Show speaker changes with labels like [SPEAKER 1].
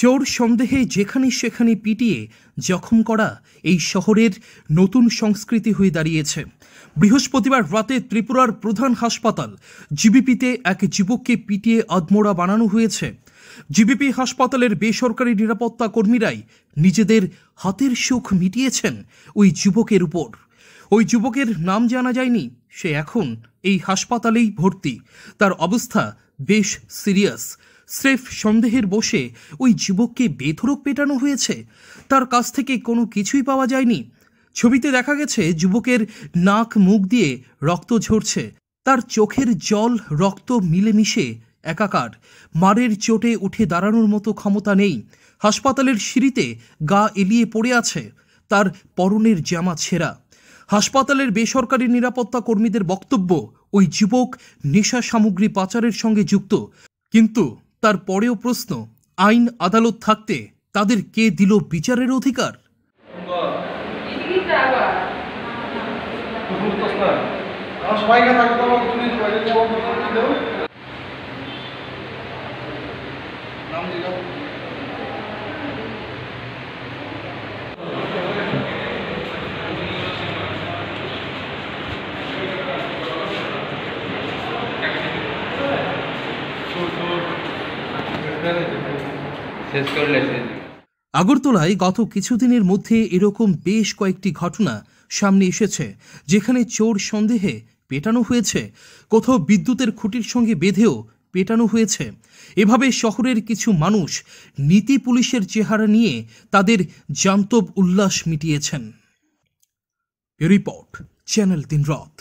[SPEAKER 1] চোর সন্দেহে যেখানে সেখানে পিটিয়ে জখম করা এই শহরের নতুন সংস্কৃতি হয়ে দাঁড়িয়েছে বৃহস্পতিবার রাতে ত্রিপুরার প্রধান হাসপাতাল জিবিপিতে এক যুবককে পিটিয়ে আদমোড়া বানানো হয়েছে জিবিপি হাসপাতালের বেসরকারি নিরাপত্তা কর্মীরাই নিজেদের হাতের সুখ মিটিয়েছেন ওই যুবকের উপর ওই যুবকের নাম জানা যায়নি সে এখন এই হাসপাতালেই ভর্তি তার অবস্থা বেশ সিরিয়াস স্রেফ সন্দেহের বসে ওই যুবককে বেধরক পেটানো হয়েছে তার কাছ থেকে কোনো কিছুই পাওয়া যায়নি ছবিতে দেখা গেছে যুবকের নাক মুখ দিয়ে রক্ত ঝরছে তার চোখের জল রক্ত মিলেমিশে একাকার মারের চোটে উঠে দাঁড়ানোর মতো ক্ষমতা নেই হাসপাতালের সিঁড়িতে গা এলিয়ে পড়ে আছে তার পরনের জামা ছেঁড়া হাসপাতালের বেসরকারি নিরাপত্তা কর্মীদের বক্তব্য ওই যুবক নেশা সামগ্রী পাচারের সঙ্গে যুক্ত কিন্তু তার পরেও প্রশ্ন আইন আদালত থাকতে তাদের কে দিল বিচারের অধিকার নাম আগরতলায় গত কিছুদিনের মধ্যে এরকম বেশ কয়েকটি ঘটনা সামনে এসেছে যেখানে চোর সন্দেহে পেটানো হয়েছে কোথাও বিদ্যুতের খুঁটির সঙ্গে বেঁধেও পেটানো হয়েছে এভাবে শহরের কিছু মানুষ নীতি পুলিশের চেহারা নিয়ে তাদের জান্তব উল্লাস মিটিয়েছেন রিপোর্ট চ্যানেল দিনরথ